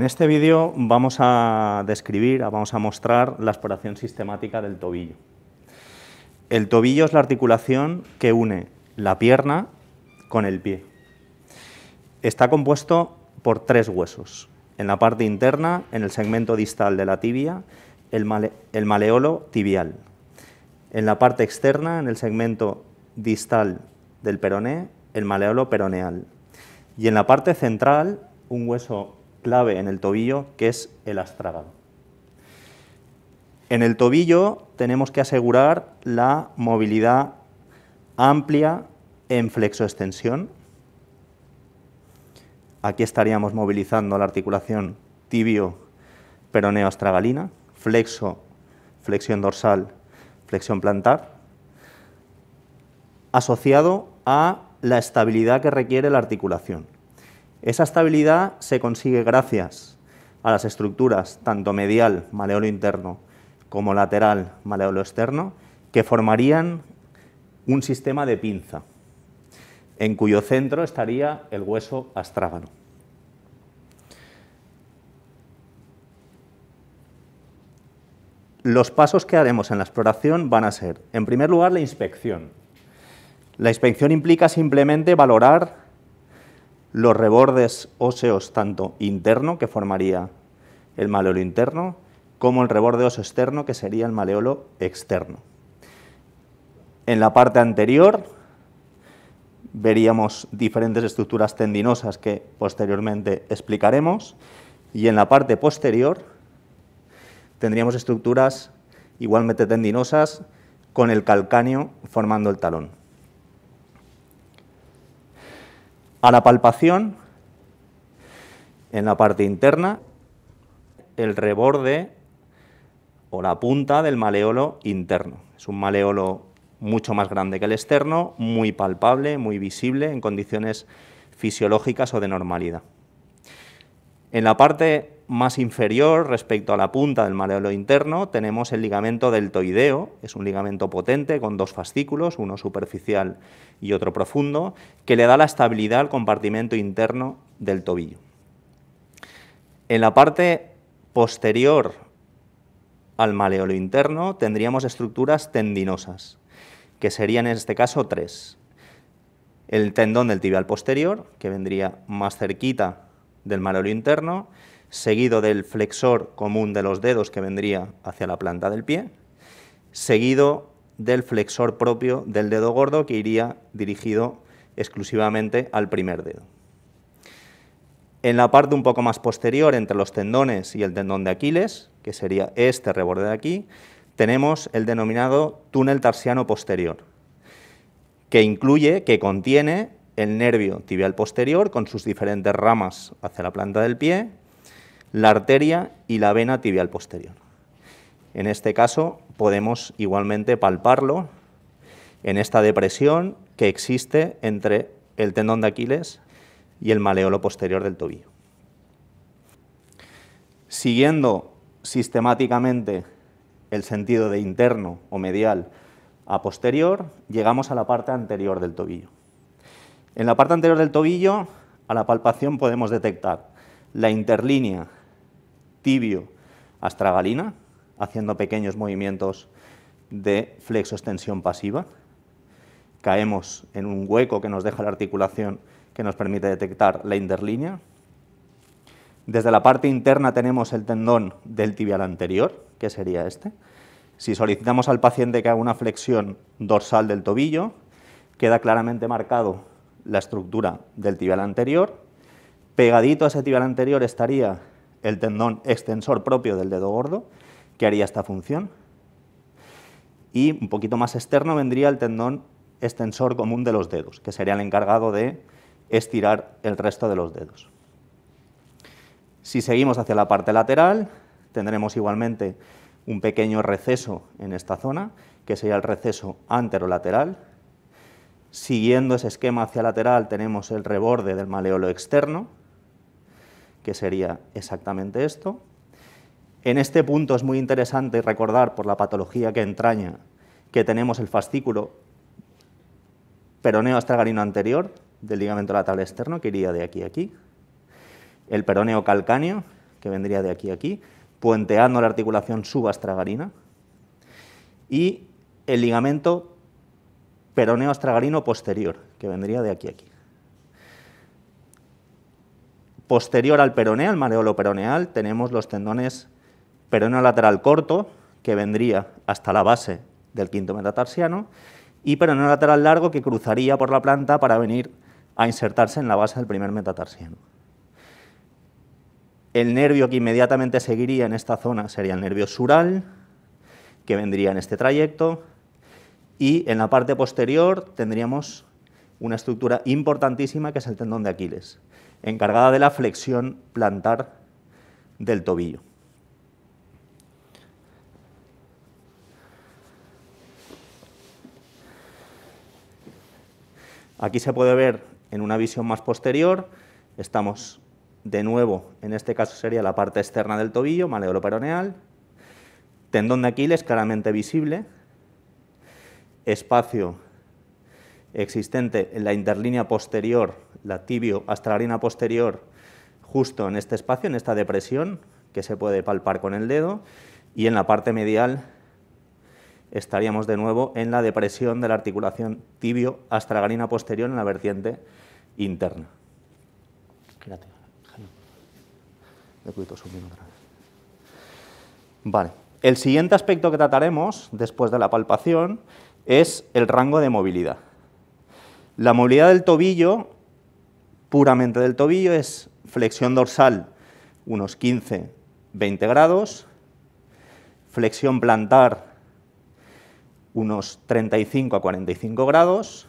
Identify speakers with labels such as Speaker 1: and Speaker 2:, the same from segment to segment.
Speaker 1: en este vídeo vamos a describir, vamos a mostrar la exploración sistemática del tobillo. El tobillo es la articulación que une la pierna con el pie. Está compuesto por tres huesos. En la parte interna, en el segmento distal de la tibia, el, maleolo tibial. En la parte externa, en el segmento distal del peroné, el maleolo peroneal. Y en la parte central, un hueso clave en el tobillo, que es el astrágalo. En el tobillo tenemos que asegurar la movilidad amplia en flexoextensión. Aquí estaríamos movilizando la articulación tibio peroneo astragalina, flexo, flexión dorsal, flexión plantar, asociado a la estabilidad que requiere la articulación. Esa estabilidad se consigue gracias a las estructuras, tanto medial, maleolo interno, como lateral, maleolo externo, que formarían un sistema de pinza, en cuyo centro estaría el hueso astrágalo. Los pasos que haremos en la exploración van a ser, en primer lugar, la inspección. La inspección implica simplemente valorar los rebordes óseos tanto interno, que formaría el maleolo interno, como el reborde óseo externo, que sería el maleolo externo. En la parte anterior veríamos diferentes estructuras tendinosas que posteriormente explicaremos, y en la parte posterior tendríamos estructuras igualmente tendinosas con el calcáneo formando el talón. A la palpación, en la parte interna, el reborde o la punta del maleolo interno. Es un maleolo mucho más grande que el externo, muy palpable, muy visible en condiciones fisiológicas o de normalidad. En la parte más inferior respecto a la punta del maleolo interno tenemos el ligamento deltoideo, es un ligamento potente con dos fascículos, uno superficial y otro profundo, que le da la estabilidad al compartimento interno del tobillo. En la parte posterior al maleolo interno tendríamos estructuras tendinosas, que serían en este caso tres. El tendón del tibial posterior, que vendría más cerquita del malolio interno, seguido del flexor común de los dedos que vendría hacia la planta del pie, seguido del flexor propio del dedo gordo que iría dirigido exclusivamente al primer dedo. En la parte un poco más posterior, entre los tendones y el tendón de Aquiles, que sería este reborde de aquí, tenemos el denominado túnel tarsiano posterior, que incluye, que contiene el nervio tibial posterior con sus diferentes ramas hacia la planta del pie, la arteria y la vena tibial posterior. En este caso podemos igualmente palparlo en esta depresión que existe entre el tendón de Aquiles y el maleolo posterior del tobillo. Siguiendo sistemáticamente el sentido de interno o medial a posterior, llegamos a la parte anterior del tobillo. En la parte anterior del tobillo, a la palpación podemos detectar la interlínea tibio-astragalina, haciendo pequeños movimientos de flexo-extensión pasiva. Caemos en un hueco que nos deja la articulación que nos permite detectar la interlínea. Desde la parte interna tenemos el tendón del tibial anterior, que sería este. Si solicitamos al paciente que haga una flexión dorsal del tobillo, queda claramente marcado la estructura del tibial anterior. Pegadito a ese tibial anterior estaría el tendón extensor propio del dedo gordo, que haría esta función. Y un poquito más externo vendría el tendón extensor común de los dedos, que sería el encargado de estirar el resto de los dedos. Si seguimos hacia la parte lateral, tendremos igualmente un pequeño receso en esta zona, que sería el receso anterolateral, Siguiendo ese esquema hacia lateral tenemos el reborde del maleolo externo, que sería exactamente esto. En este punto es muy interesante recordar por la patología que entraña que tenemos el fascículo peroneo astragarino anterior del ligamento lateral externo, que iría de aquí a aquí, el peroneo calcáneo, que vendría de aquí a aquí, puenteando la articulación subastragarina, y el ligamento peroneo astragalino posterior, que vendría de aquí a aquí. Posterior al peroneo, al mareolo peroneal, tenemos los tendones peroneo lateral corto, que vendría hasta la base del quinto metatarsiano, y peroneo lateral largo que cruzaría por la planta para venir a insertarse en la base del primer metatarsiano. El nervio que inmediatamente seguiría en esta zona sería el nervio sural, que vendría en este trayecto, y en la parte posterior tendríamos una estructura importantísima que es el tendón de Aquiles, encargada de la flexión plantar del tobillo. Aquí se puede ver en una visión más posterior, estamos de nuevo, en este caso sería la parte externa del tobillo, maleolo peroneal, tendón de Aquiles claramente visible, espacio existente en la interlínea posterior, la tibio hasta posterior, justo en este espacio, en esta depresión, que se puede palpar con el dedo, y en la parte medial estaríamos de nuevo en la depresión de la articulación tibio astragarina posterior en la vertiente interna. Vale. El siguiente aspecto que trataremos después de la palpación es el rango de movilidad. La movilidad del tobillo, puramente del tobillo, es flexión dorsal unos 15-20 grados, flexión plantar unos 35 a 45 grados,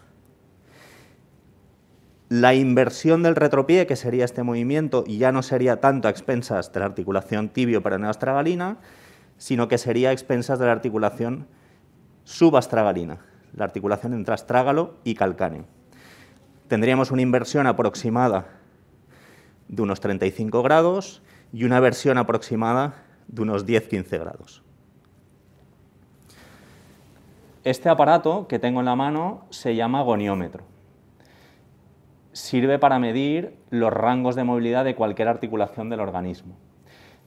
Speaker 1: la inversión del retropié, que sería este movimiento, y ya no sería tanto a expensas de la articulación tibio astragalina, sino que sería a expensas de la articulación subastragalina, la articulación entre astrágalo y calcáneo. Tendríamos una inversión aproximada de unos 35 grados y una versión aproximada de unos 10-15 grados. Este aparato que tengo en la mano se llama goniómetro. Sirve para medir los rangos de movilidad de cualquier articulación del organismo.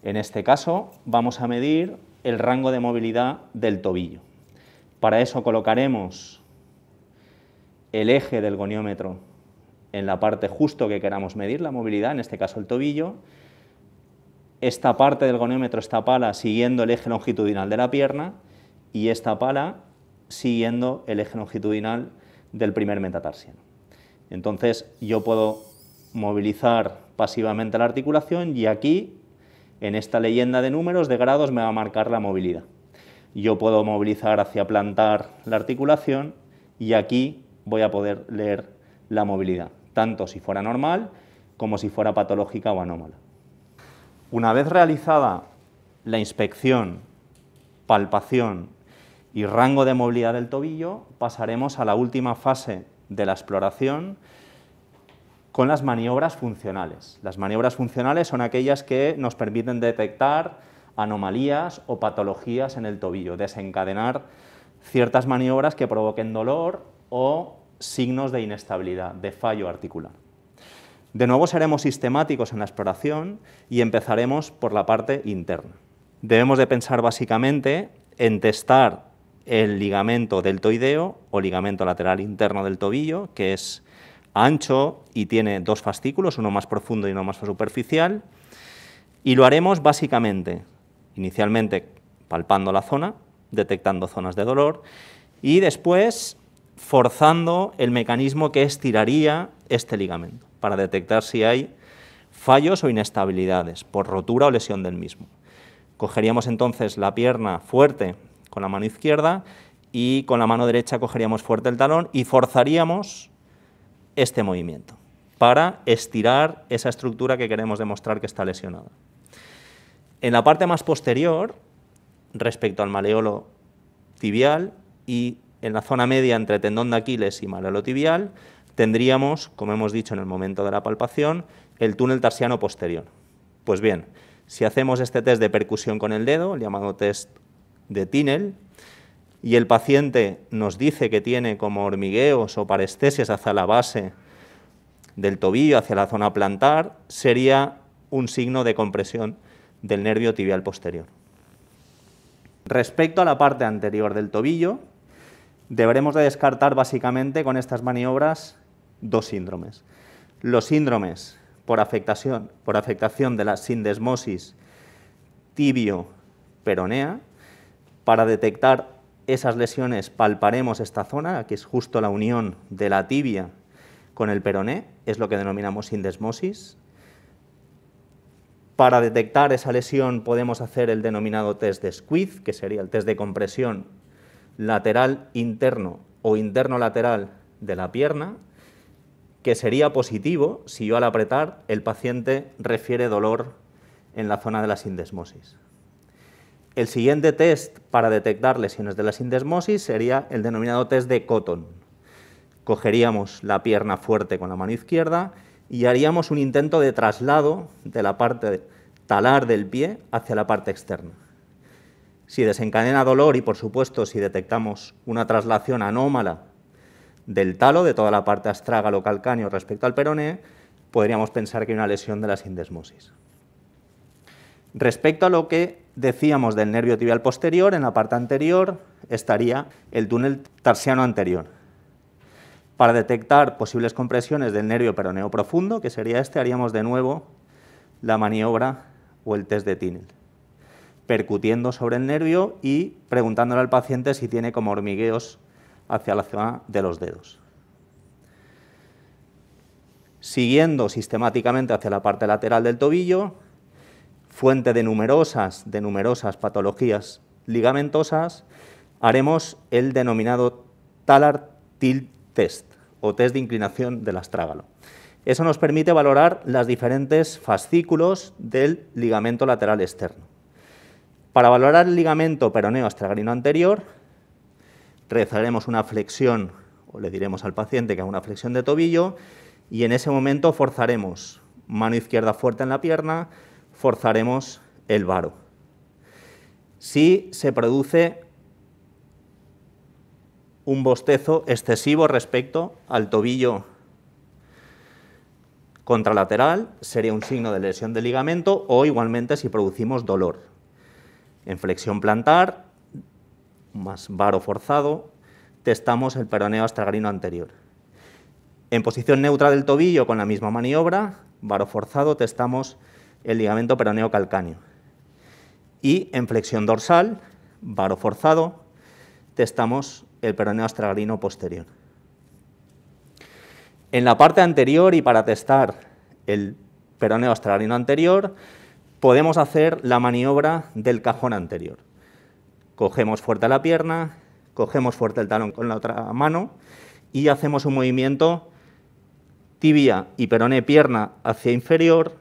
Speaker 1: En este caso vamos a medir el rango de movilidad del tobillo. Para eso colocaremos el eje del goniómetro en la parte justo que queramos medir la movilidad, en este caso el tobillo, esta parte del goniómetro, esta pala, siguiendo el eje longitudinal de la pierna y esta pala siguiendo el eje longitudinal del primer metatarsiano. Entonces yo puedo movilizar pasivamente la articulación y aquí, en esta leyenda de números, de grados, me va a marcar la movilidad yo puedo movilizar hacia plantar la articulación y aquí voy a poder leer la movilidad, tanto si fuera normal como si fuera patológica o anómala. Una vez realizada la inspección, palpación y rango de movilidad del tobillo, pasaremos a la última fase de la exploración con las maniobras funcionales. Las maniobras funcionales son aquellas que nos permiten detectar anomalías o patologías en el tobillo, desencadenar ciertas maniobras que provoquen dolor o signos de inestabilidad, de fallo articular. De nuevo seremos sistemáticos en la exploración y empezaremos por la parte interna. Debemos de pensar básicamente en testar el ligamento deltoideo o ligamento lateral interno del tobillo, que es ancho y tiene dos fascículos, uno más profundo y uno más superficial, y lo haremos básicamente Inicialmente palpando la zona, detectando zonas de dolor y después forzando el mecanismo que estiraría este ligamento para detectar si hay fallos o inestabilidades por rotura o lesión del mismo. Cogeríamos entonces la pierna fuerte con la mano izquierda y con la mano derecha cogeríamos fuerte el talón y forzaríamos este movimiento para estirar esa estructura que queremos demostrar que está lesionada. En la parte más posterior, respecto al maleolo tibial y en la zona media entre tendón de Aquiles y maleolo tibial, tendríamos, como hemos dicho en el momento de la palpación, el túnel tarsiano posterior. Pues bien, si hacemos este test de percusión con el dedo, el llamado test de Tinel, y el paciente nos dice que tiene como hormigueos o parestesias hacia la base del tobillo, hacia la zona plantar, sería un signo de compresión del nervio tibial posterior. Respecto a la parte anterior del tobillo, deberemos de descartar básicamente con estas maniobras dos síndromes. Los síndromes por afectación, por afectación de la sindesmosis tibio-peronea. Para detectar esas lesiones palparemos esta zona, que es justo la unión de la tibia con el peroné, es lo que denominamos sindesmosis. Para detectar esa lesión podemos hacer el denominado test de squeeze, que sería el test de compresión lateral interno o interno lateral de la pierna, que sería positivo si yo al apretar el paciente refiere dolor en la zona de la sindesmosis. El siguiente test para detectar lesiones de la sindesmosis sería el denominado test de Cotton. Cogeríamos la pierna fuerte con la mano izquierda y haríamos un intento de traslado de la parte talar del pie hacia la parte externa. Si desencadena dolor y, por supuesto, si detectamos una traslación anómala del talo, de toda la parte astrágalo calcáneo respecto al peroné, podríamos pensar que hay una lesión de la sindesmosis. Respecto a lo que decíamos del nervio tibial posterior, en la parte anterior estaría el túnel tarsiano anterior. Para detectar posibles compresiones del nervio peroneo profundo, que sería este, haríamos de nuevo la maniobra o el test de Tinel, percutiendo sobre el nervio y preguntándole al paciente si tiene como hormigueos hacia la zona de los dedos. Siguiendo sistemáticamente hacia la parte lateral del tobillo, fuente de numerosas, de numerosas patologías ligamentosas, haremos el denominado talar tilt, test o test de inclinación del astrágalo. Eso nos permite valorar las diferentes fascículos del ligamento lateral externo. Para valorar el ligamento peroneo astragalino anterior, realizaremos una flexión, o le diremos al paciente que haga una flexión de tobillo, y en ese momento forzaremos mano izquierda fuerte en la pierna, forzaremos el varo. Si se produce un bostezo excesivo respecto al tobillo contralateral, sería un signo de lesión del ligamento o igualmente si producimos dolor. En flexión plantar, más varo forzado, testamos el peroneo astragrino anterior. En posición neutra del tobillo con la misma maniobra, varo forzado, testamos el ligamento peroneo calcáneo. Y en flexión dorsal, varo forzado, testamos el peroneo astragalino posterior. En la parte anterior y para testar el peroneo astragalino anterior, podemos hacer la maniobra del cajón anterior. Cogemos fuerte la pierna, cogemos fuerte el talón con la otra mano y hacemos un movimiento tibia y peroné pierna hacia inferior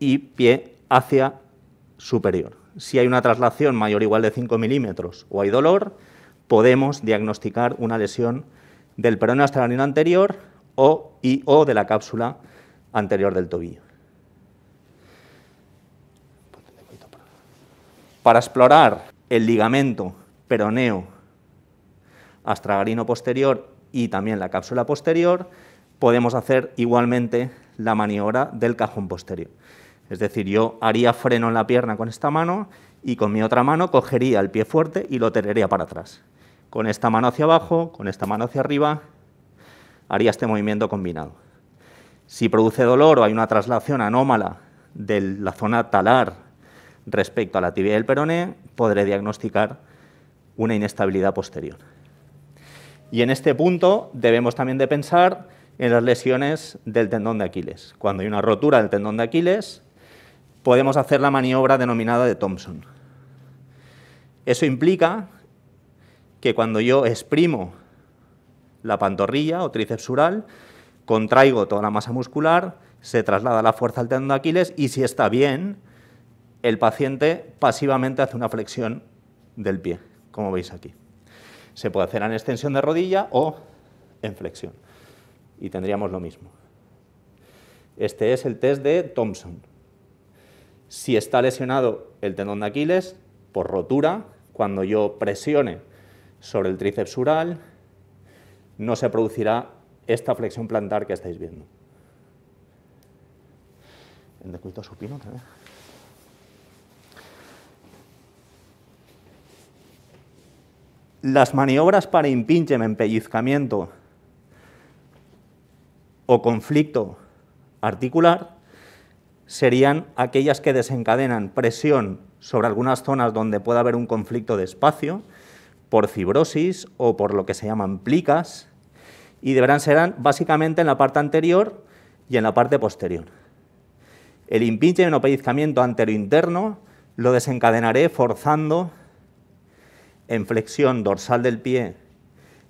Speaker 1: y pie hacia superior. Si hay una traslación mayor o igual de 5 milímetros o hay dolor, podemos diagnosticar una lesión del peroneo astragalino anterior o, y, o de la cápsula anterior del tobillo. Para explorar el ligamento peroneo astragalino posterior y también la cápsula posterior, podemos hacer igualmente la maniobra del cajón posterior. Es decir, yo haría freno en la pierna con esta mano y con mi otra mano cogería el pie fuerte y lo tiraría para atrás con esta mano hacia abajo, con esta mano hacia arriba, haría este movimiento combinado. Si produce dolor o hay una traslación anómala de la zona talar respecto a la tibia del peroné, podré diagnosticar una inestabilidad posterior. Y en este punto debemos también de pensar en las lesiones del tendón de Aquiles. Cuando hay una rotura del tendón de Aquiles, podemos hacer la maniobra denominada de Thompson. Eso implica que cuando yo exprimo la pantorrilla o tríceps contraigo toda la masa muscular, se traslada la fuerza al tendón de Aquiles y si está bien, el paciente pasivamente hace una flexión del pie, como veis aquí. Se puede hacer en extensión de rodilla o en flexión. Y tendríamos lo mismo. Este es el test de Thompson. Si está lesionado el tendón de Aquiles, por rotura, cuando yo presione sobre el tríceps ural, no se producirá esta flexión plantar que estáis viendo. supino Las maniobras para impingement, pellizcamiento o conflicto articular serían aquellas que desencadenan presión sobre algunas zonas donde pueda haber un conflicto de espacio, por fibrosis o por lo que se llaman plicas, y deberán ser básicamente en la parte anterior y en la parte posterior. El impinche en pellizcamiento anterointerno lo desencadenaré forzando en flexión dorsal del pie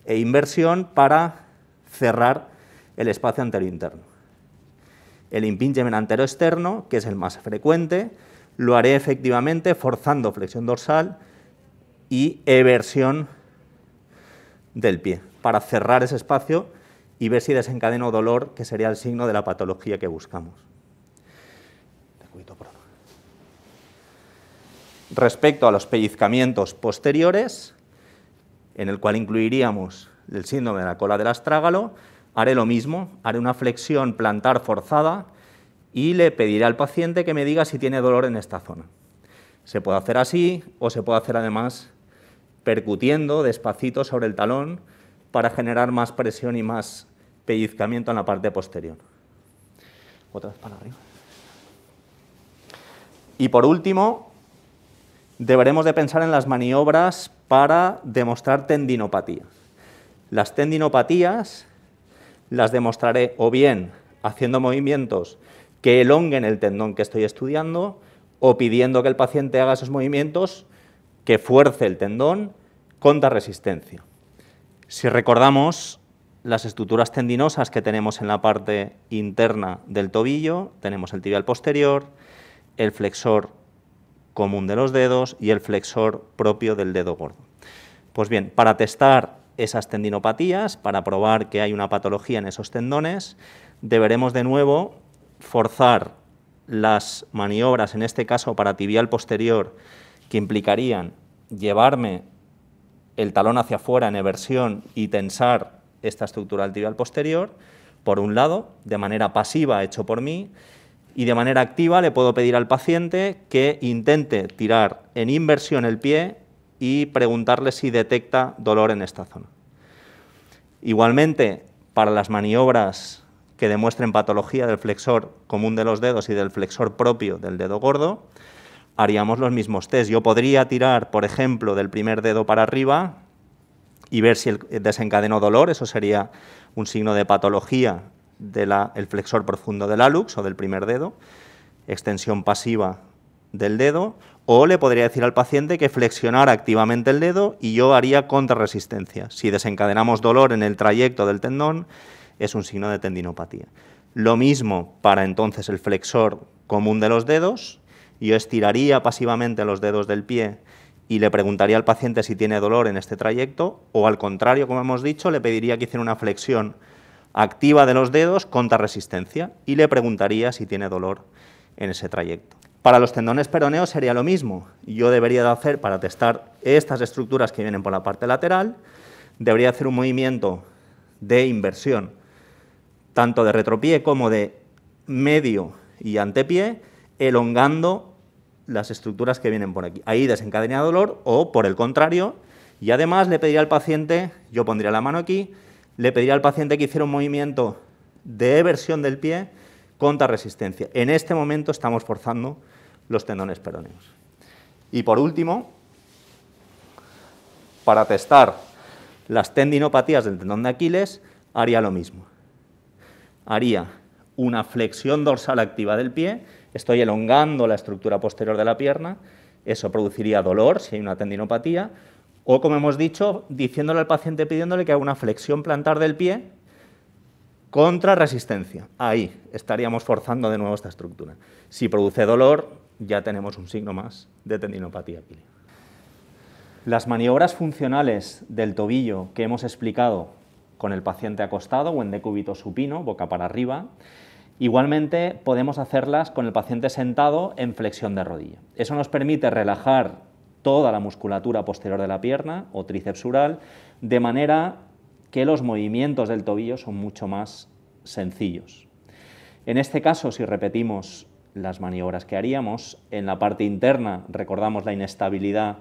Speaker 1: e inversión para cerrar el espacio anterointerno. El impingement externo, que es el más frecuente, lo haré efectivamente forzando flexión dorsal y eversión del pie, para cerrar ese espacio y ver si desencadeno dolor, que sería el signo de la patología que buscamos. Respecto a los pellizcamientos posteriores, en el cual incluiríamos el síndrome de la cola del astrágalo, haré lo mismo, haré una flexión plantar forzada y le pediré al paciente que me diga si tiene dolor en esta zona. Se puede hacer así o se puede hacer además percutiendo despacito sobre el talón para generar más presión y más pellizcamiento en la parte posterior. Y por último, deberemos de pensar en las maniobras para demostrar tendinopatía. Las tendinopatías las demostraré o bien haciendo movimientos que elonguen el tendón que estoy estudiando o pidiendo que el paciente haga esos movimientos que fuerce el tendón contra resistencia. Si recordamos las estructuras tendinosas que tenemos en la parte interna del tobillo, tenemos el tibial posterior, el flexor común de los dedos y el flexor propio del dedo gordo. Pues bien, para testar esas tendinopatías, para probar que hay una patología en esos tendones, deberemos de nuevo forzar las maniobras, en este caso para tibial posterior, que implicarían llevarme el talón hacia afuera en eversión y tensar esta estructura tibial posterior, por un lado, de manera pasiva hecho por mí, y de manera activa le puedo pedir al paciente que intente tirar en inversión el pie y preguntarle si detecta dolor en esta zona. Igualmente, para las maniobras que demuestren patología del flexor común de los dedos y del flexor propio del dedo gordo, haríamos los mismos test. Yo podría tirar, por ejemplo, del primer dedo para arriba y ver si desencadenó dolor, eso sería un signo de patología del flexor profundo del alux o del primer dedo, extensión pasiva del dedo, o le podría decir al paciente que flexionara activamente el dedo y yo haría contrarresistencia. Si desencadenamos dolor en el trayecto del tendón, es un signo de tendinopatía. Lo mismo para entonces el flexor común de los dedos, yo estiraría pasivamente los dedos del pie y le preguntaría al paciente si tiene dolor en este trayecto o al contrario, como hemos dicho, le pediría que hiciera una flexión activa de los dedos contra resistencia y le preguntaría si tiene dolor en ese trayecto. Para los tendones peroneos sería lo mismo. Yo debería hacer, para testar estas estructuras que vienen por la parte lateral, debería hacer un movimiento de inversión, tanto de retropié como de medio y antepié, elongando las estructuras que vienen por aquí. Ahí desencadena dolor o por el contrario. Y además le pediría al paciente, yo pondría la mano aquí, le pediría al paciente que hiciera un movimiento de eversión del pie contra resistencia. En este momento estamos forzando los tendones peroneos. Y por último, para testar las tendinopatías del tendón de Aquiles, haría lo mismo. Haría una flexión dorsal activa del pie estoy elongando la estructura posterior de la pierna, eso produciría dolor si hay una tendinopatía, o como hemos dicho, diciéndole al paciente, pidiéndole que haga una flexión plantar del pie contra resistencia. Ahí estaríamos forzando de nuevo esta estructura. Si produce dolor, ya tenemos un signo más de tendinopatía pili. Las maniobras funcionales del tobillo que hemos explicado con el paciente acostado o en decúbito supino, boca para arriba, Igualmente podemos hacerlas con el paciente sentado en flexión de rodilla. Eso nos permite relajar toda la musculatura posterior de la pierna o tricepsural de manera que los movimientos del tobillo son mucho más sencillos. En este caso, si repetimos las maniobras que haríamos, en la parte interna recordamos la inestabilidad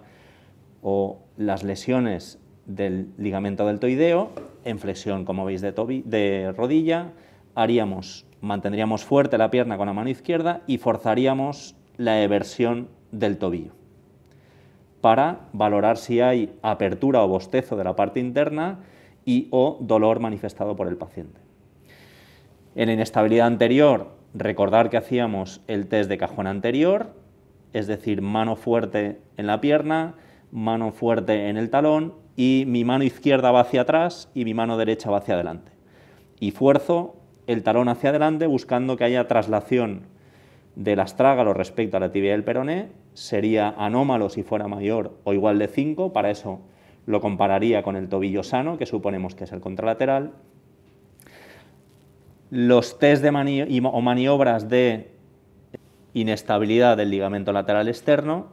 Speaker 1: o las lesiones del ligamento deltoideo, en flexión, como veis, de rodilla, haríamos, mantendríamos fuerte la pierna con la mano izquierda y forzaríamos la eversión del tobillo para valorar si hay apertura o bostezo de la parte interna y o dolor manifestado por el paciente. En la inestabilidad anterior, recordar que hacíamos el test de cajón anterior, es decir, mano fuerte en la pierna, mano fuerte en el talón y mi mano izquierda va hacia atrás y mi mano derecha va hacia adelante. Y fuerzo el talón hacia adelante buscando que haya traslación del astrágalo respecto a la tibia del peroné. Sería anómalo si fuera mayor o igual de 5, para eso lo compararía con el tobillo sano, que suponemos que es el contralateral. Los test de o maniobras de inestabilidad del ligamento lateral externo,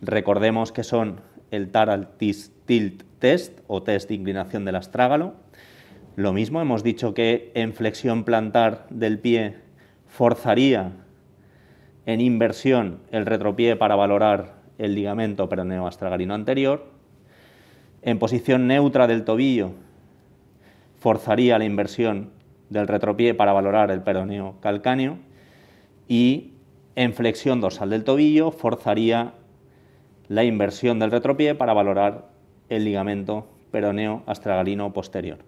Speaker 1: recordemos que son el TARAL tilt test o test de inclinación del astrágalo, lo mismo hemos dicho que en flexión plantar del pie forzaría en inversión el retropié para valorar el ligamento peroneo astragalino anterior. En posición neutra del tobillo forzaría la inversión del retropié para valorar el peroneo calcáneo y en flexión dorsal del tobillo forzaría la inversión del retropié para valorar el ligamento peroneo astragalino posterior.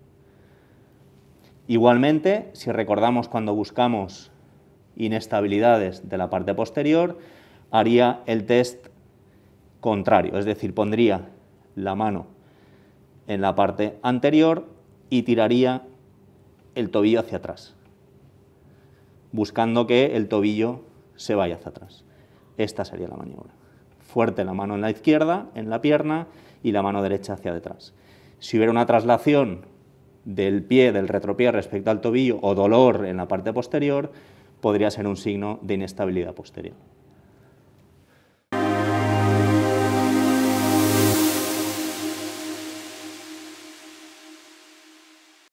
Speaker 1: Igualmente, si recordamos cuando buscamos inestabilidades de la parte posterior, haría el test contrario, es decir, pondría la mano en la parte anterior y tiraría el tobillo hacia atrás, buscando que el tobillo se vaya hacia atrás. Esta sería la maniobra. Fuerte la mano en la izquierda, en la pierna, y la mano derecha hacia detrás. Si hubiera una traslación del pie, del retropié respecto al tobillo o dolor en la parte posterior, podría ser un signo de inestabilidad posterior.